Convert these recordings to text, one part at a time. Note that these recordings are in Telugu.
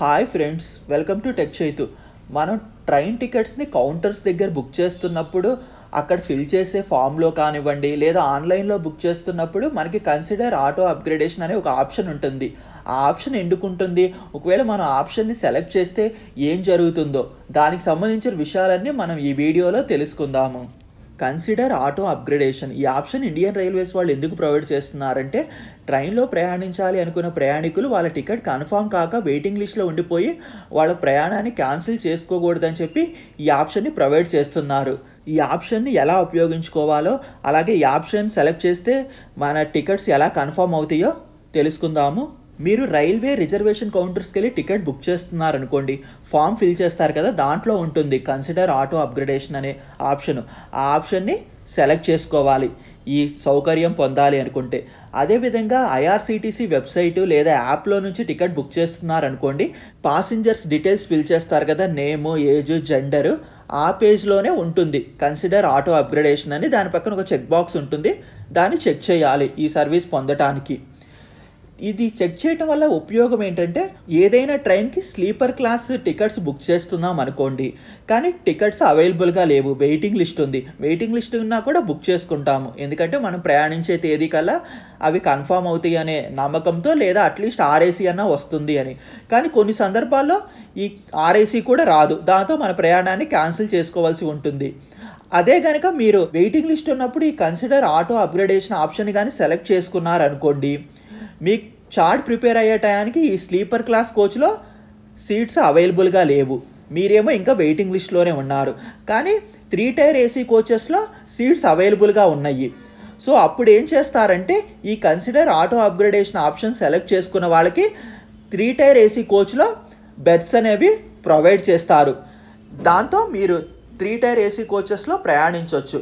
hi friends welcome to tech Chaitu మనం ట్రైన్ టికెట్స్ని కౌంటర్స్ దగ్గర బుక్ చేస్తున్నప్పుడు అక్కడ ఫిల్ చేసే ఫామ్లో కానివ్వండి లేదా ఆన్లైన్లో బుక్ చేస్తున్నప్పుడు మనకి కన్సిడర్ ఆటో అప్గ్రేడేషన్ అనే ఒక ఆప్షన్ ఉంటుంది ఆ ఆప్షన్ ఎందుకుంటుంది ఒకవేళ మనం ఆప్షన్ని సెలెక్ట్ చేస్తే ఏం జరుగుతుందో దానికి సంబంధించిన విషయాలన్నీ మనం ఈ వీడియోలో తెలుసుకుందాము కన్సిడర్ ఆటో అప్గ్రేడేషన్ ఈ ఆప్షన్ ఇండియన్ రైల్వేస్ వాళ్ళు ఎందుకు ప్రొవైడ్ చేస్తున్నారంటే ట్రైన్లో ప్రయాణించాలి అనుకున్న ప్రయాణికులు వాళ్ళ టికెట్ కన్ఫామ్ కాక వెయిటింగ్ లిస్ట్లో ఉండిపోయి వాళ్ళ ప్రయాణాన్ని క్యాన్సిల్ చేసుకోకూడదని చెప్పి ఈ ఆప్షన్ని ప్రొవైడ్ చేస్తున్నారు ఈ ఆప్షన్ని ఎలా ఉపయోగించుకోవాలో అలాగే ఈ ఆప్షన్ సెలెక్ట్ చేస్తే మన టికెట్స్ ఎలా కన్ఫామ్ అవుతాయో తెలుసుకుందాము మీరు రైల్వే రిజర్వేషన్ కౌంటర్స్కి వెళ్ళి టికెట్ బుక్ చేస్తున్నారనుకోండి ఫామ్ ఫిల్ చేస్తారు కదా దాంట్లో ఉంటుంది కన్సిడర్ ఆటో అప్గ్రేడేషన్ అనే ఆప్షన్ ఆ ఆప్షన్ని సెలెక్ట్ చేసుకోవాలి ఈ సౌకర్యం పొందాలి అనుకుంటే అదేవిధంగా ఐఆర్సీటీసీ వెబ్సైటు లేదా యాప్లో నుంచి టికెట్ బుక్ చేస్తున్నారనుకోండి పాసింజర్స్ డీటెయిల్స్ ఫిల్ చేస్తారు కదా నేము ఏజ్ జెండరు ఆ పేజ్లోనే ఉంటుంది కన్సిడర్ ఆటో అప్గ్రేడేషన్ అని దాని పక్కన ఒక చెక్ బాక్స్ ఉంటుంది దాన్ని చెక్ చేయాలి ఈ సర్వీస్ పొందటానికి ఇది చెక్ చేయటం వల్ల ఉపయోగం ఏంటంటే ఏదైనా ట్రైన్కి స్లీపర్ క్లాస్ టికెట్స్ బుక్ చేస్తున్నాం అనుకోండి కానీ టికెట్స్ అవైలబుల్గా లేవు వెయిటింగ్ లిస్ట్ ఉంది వెయిటింగ్ లిస్ట్ ఉన్నా కూడా బుక్ చేసుకుంటాము ఎందుకంటే మనం ప్రయాణించే తేదీ కల్లా అవి కన్ఫామ్ అవుతాయి అనే నమ్మకంతో లేదా అట్లీస్ట్ ఆర్ఏసీ అన్న వస్తుంది అని కానీ కొన్ని సందర్భాల్లో ఈ ఆర్ఏసీ కూడా రాదు దాంతో మన ప్రయాణాన్ని క్యాన్సిల్ చేసుకోవాల్సి ఉంటుంది అదే కనుక మీరు వెయిటింగ్ లిస్ట్ ఉన్నప్పుడు ఈ కన్సిడర్ ఆటో అప్గ్రేడేషన్ ఆప్షన్ కానీ సెలెక్ట్ చేసుకున్నారనుకోండి మీ చార్ట్ ప్రిపేర్ అయ్యే టయానికి ఈ స్లీపర్ క్లాస్ కోచ్లో సీట్స్ అవైలబుల్గా లేవు మీరేమో ఇంకా వెయిటింగ్ లిస్ట్లోనే ఉన్నారు కానీ త్రీ టైర్ ఏసీ కోచెస్లో సీట్స్ అవైలబుల్గా ఉన్నాయి సో అప్పుడు ఏం చేస్తారంటే ఈ consider auto upgradation option select చేసుకున్న వాళ్ళకి త్రీ టైర్ ఏసీ కోచ్లో బెర్త్స్ అనేవి ప్రొవైడ్ చేస్తారు దాంతో మీరు త్రీ టైర్ ఏసీ కోచెస్లో ప్రయాణించవచ్చు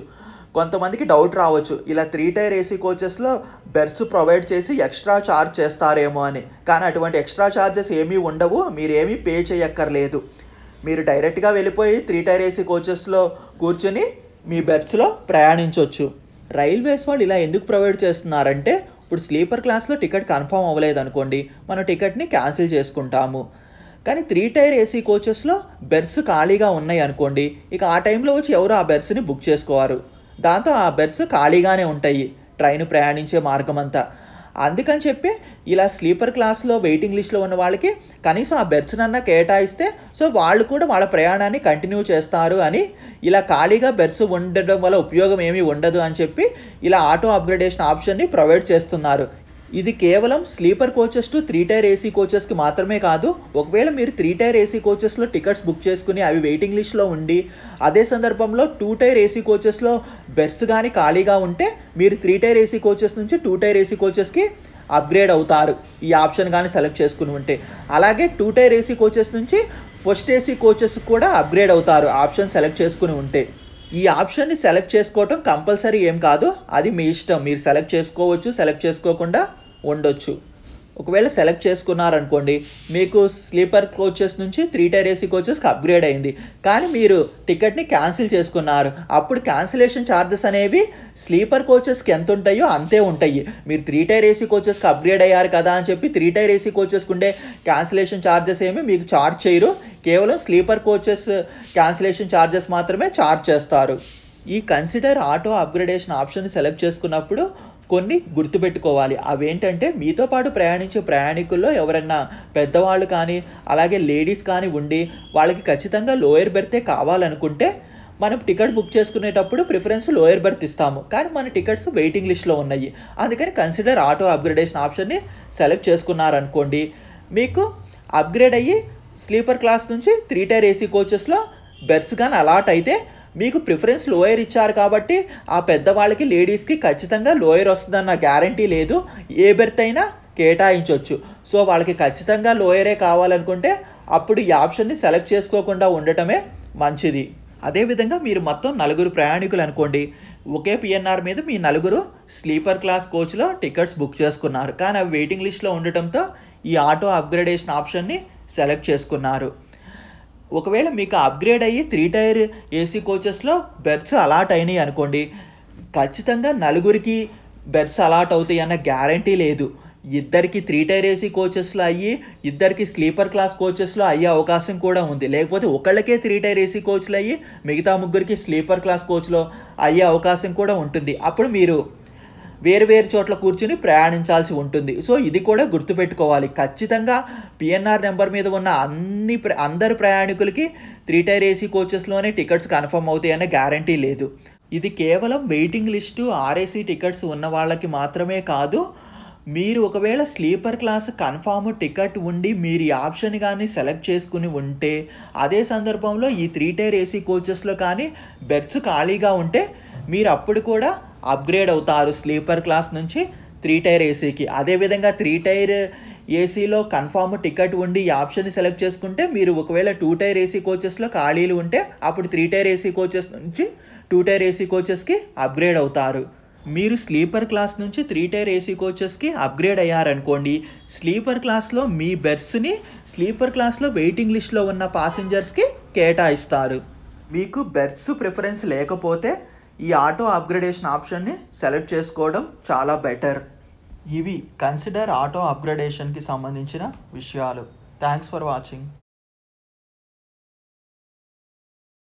కొంతమందికి డౌట్ రావచ్చు ఇలా త్రీ టైర్ ఏసీ కోచెస్లో బెర్స్ ప్రొవైడ్ చేసి ఎక్స్ట్రా ఛార్జ్ చేస్తారేమో అని కానీ అటువంటి ఎక్స్ట్రా ఛార్జెస్ ఏమీ ఉండవు మీరేమీ పే చేయక్కర్లేదు మీరు డైరెక్ట్గా వెళ్ళిపోయి త్రీ టైర్ ఏసీ కోచెస్లో కూర్చొని మీ బెర్త్స్లో ప్రయాణించవచ్చు రైల్వేస్ వాళ్ళు ఇలా ఎందుకు ప్రొవైడ్ చేస్తున్నారంటే ఇప్పుడు స్లీపర్ క్లాస్లో టికెట్ కన్ఫర్మ్ అవ్వలేదు అనుకోండి మనం టికెట్ని క్యాన్సిల్ చేసుకుంటాము కానీ త్రీ టైర్ ఏసీ కోచెస్లో బెర్త్స్ ఖాళీగా ఉన్నాయి అనుకోండి ఇక ఆ టైంలో వచ్చి ఎవరు ఆ బెర్త్స్ని బుక్ చేసుకోవారు దాంతో ఆ బెర్త్స్ ఖాళీగానే ఉంటాయి ట్రైన్ ప్రయాణించే మార్గం అంతా అందుకని చెప్పి ఇలా స్లీపర్ క్లాస్లో వెయిటింగ్ లిస్ట్లో ఉన్న వాళ్ళకి కనీసం ఆ బెర్త్స్నన్నా కేటాయిస్తే సో వాళ్ళు కూడా వాళ్ళ ప్రయాణాన్ని కంటిన్యూ చేస్తారు అని ఇలా ఖాళీగా బెర్త్స్ ఉండడం వల్ల ఉపయోగం ఏమీ ఉండదు అని చెప్పి ఇలా ఆటో అప్గ్రేడేషన్ ఆప్షన్ని ప్రొవైడ్ చేస్తున్నారు ఇది కేవలం sleeper coaches to three tier AC కోచెస్కి మాత్రమే కాదు ఒకవేళ మీరు త్రీ టైర్ ఏసీ కోచెస్లో టికెట్స్ బుక్ చేసుకుని అవి వెయిటింగ్ లిస్ట్లో ఉండి అదే సందర్భంలో టూ టైర్ ఏసీ కోచెస్లో బెర్స్ కానీ ఖాళీగా ఉంటే మీరు త్రీ టైర్ ఏసీ కోచెస్ నుంచి టూ టైర్ ఏసీ కోచెస్కి అప్గ్రేడ్ అవుతారు ఈ ఆప్షన్ కానీ సెలెక్ట్ చేసుకుని ఉంటే అలాగే టూ టైర్ ఏసీ కోచెస్ నుంచి ఫస్ట్ ఏసీ కోచెస్ కూడా అప్గ్రేడ్ అవుతారు ఆప్షన్ సెలెక్ట్ చేసుకుని ఉంటే ఈ ఆప్షన్ని సెలెక్ట్ చేసుకోవటం కంపల్సరీ ఏం కాదు అది మీ ఇష్టం మీరు సెలెక్ట్ చేసుకోవచ్చు సెలెక్ట్ చేసుకోకుండా ఉండొచ్చు ఒకవేళ సెలెక్ట్ చేసుకున్నారనుకోండి మీకు స్లీపర్ కోచెస్ నుంచి త్రీ టైర్ ఏసీ కోచెస్కి అప్గ్రేడ్ అయింది కానీ మీరు టికెట్ని క్యాన్సిల్ చేసుకున్నారు అప్పుడు క్యాన్సిలేషన్ ఛార్జెస్ అనేవి స్లీపర్ కోచెస్కి ఎంత ఉంటాయో అంతే ఉంటాయి మీరు త్రీ టైర్ ఏసీ కోచెస్కి అప్గ్రేడ్ అయ్యారు కదా అని చెప్పి త్రీ టైర్ ఏసీ కోచెస్కి ఉండే క్యాన్సిలేషన్ ఛార్జెస్ ఏమి మీకు ఛార్జ్ చేయరు కేవలం స్లీపర్ కోచెస్ క్యాన్సిలేషన్ ఛార్జెస్ మాత్రమే ఛార్జ్ చేస్తారు ఈ consider auto upgradation option select చేసుకున్నప్పుడు కొన్ని గుర్తుపెట్టుకోవాలి అవేంటంటే మీతో పాటు ప్రయాణించే ప్రయాణికుల్లో ఎవరన్నా పెద్దవాళ్ళు కానీ అలాగే లేడీస్ కానీ ఉండి వాళ్ళకి ఖచ్చితంగా లోయర్ బెర్తే కావాలనుకుంటే మనం టికెట్ బుక్ చేసుకునేటప్పుడు ప్రిఫరెన్స్ లోయర్ బెర్త్ ఇస్తాము కానీ మన టికెట్స్ వెయిటింగ్ లిస్ట్లో ఉన్నాయి అందుకని కన్సిడర్ ఆటో అప్గ్రేడేషన్ ఆప్షన్ని సెలెక్ట్ చేసుకున్నారనుకోండి మీకు అప్గ్రేడ్ అయ్యి స్లీపర్ క్లాస్ నుంచి త్రీ టైర్ ఏసీ కోచెస్లో బెర్త్స్ కానీ అలాట్ అయితే మీకు ప్రిఫరెన్స్ లోయర్ ఇచ్చారు కాబట్టి ఆ పెద్దవాళ్ళకి లేడీస్కి ఖచ్చితంగా లోయర్ వస్తుందన్న గ్యారంటీ లేదు ఏ బెర్త్ అయినా కేటాయించవచ్చు సో వాళ్ళకి ఖచ్చితంగా లోయరే కావాలనుకుంటే అప్పుడు ఈ ఆప్షన్ని సెలెక్ట్ చేసుకోకుండా ఉండటమే మంచిది అదేవిధంగా మీరు మొత్తం నలుగురు ప్రయాణికులు అనుకోండి ఒకే పిఎన్ఆర్ మీద మీ నలుగురు స్లీపర్ క్లాస్ కోచ్లో టికెట్స్ బుక్ చేసుకున్నారు కానీ అవి వెయిటింగ్ లిస్ట్లో ఉండటంతో ఈ ఆటో అప్గ్రేడేషన్ ఆప్షన్ని సెలెక్ట్ చేసుకున్నారు ఒకవేళ మీకు అప్గ్రేడ్ అయ్యి త్రీ టైర్ ఏసీ కోచెస్లో బెర్త్స్ అలాట్ అయినాయి అనుకోండి ఖచ్చితంగా నలుగురికి బెర్త్స్ అలాట్ అవుతాయి అన్న గ్యారంటీ లేదు ఇద్దరికి త్రీ టైర్ ఏసీ కోచెస్లో అయ్యి ఇద్దరికి స్లీపర్ క్లాస్ కోచెస్లో అయ్యే అవకాశం కూడా ఉంది లేకపోతే ఒకళ్ళకే త్రీ టైర్ ఏసీ కోచ్లు అయ్యి మిగతా ముగ్గురికి స్లీపర్ క్లాస్ కోచ్లో అయ్యే అవకాశం కూడా ఉంటుంది అప్పుడు మీరు వేరువేరు చోట్ల కూర్చుని ప్రయాణించాల్సి ఉంటుంది సో ఇది కూడా గుర్తుపెట్టుకోవాలి ఖచ్చితంగా పిఎన్ఆర్ నెంబర్ మీద ఉన్న అన్ని అందరు ప్రయాణికులకి త్రీ టైర్ ఏసీ కోచెస్లోనే టికెట్స్ కన్ఫర్మ్ అవుతాయనే గ్యారంటీ లేదు ఇది కేవలం వెయిటింగ్ లిస్టు ఆర్ఏసీ టికెట్స్ ఉన్న వాళ్ళకి మాత్రమే కాదు మీరు ఒకవేళ స్లీపర్ క్లాస్ కన్ఫామ్ టికెట్ ఉండి మీరు ఆప్షన్ కానీ సెలెక్ట్ చేసుకుని ఉంటే అదే సందర్భంలో ఈ త్రీ టైర్ ఏసీ కోచెస్లో కానీ బెర్త్స్ ఖాళీగా ఉంటే మీరు అప్పుడు కూడా అప్గ్రేడ్ అవుతారు స్లీపర్ క్లాస్ నుంచి త్రీ టైర్ ఏసీకి అదేవిధంగా త్రీ టైర్ ఏసీలో కన్ఫామ్ టికెట్ ఉండి ఈ ఆప్షన్ సెలెక్ట్ చేసుకుంటే మీరు ఒకవేళ టూ టైర్ ఏసీ కోచెస్లో ఖాళీలు ఉంటే అప్పుడు త్రీ టైర్ ఏసీ కోచెస్ నుంచి టూ టైర్ ఏసీ కోచెస్కి అప్గ్రేడ్ అవుతారు మీరు స్లీపర్ క్లాస్ నుంచి త్రీ టైర్ ఏసీ కోచెస్కి అప్గ్రేడ్ అయ్యారనుకోండి స్లీపర్ క్లాస్లో మీ బెర్త్స్ని స్లీపర్ క్లాస్లో వెయిటింగ్ లిస్ట్లో ఉన్న పాసింజర్స్కి కేటాయిస్తారు మీకు బెర్త్స్ ప్రిఫరెన్స్ లేకపోతే ఈ ఆటో అప్గ్రేడేషన్ ఆప్షన్ని సెలెక్ట్ చేసుకోవడం చాలా బెటర్ ఇవి కన్సిడర్ ఆటో అప్గ్రేడేషన్కి సంబంధించిన విషయాలు థ్యాంక్స్ ఫర్ వాచింగ్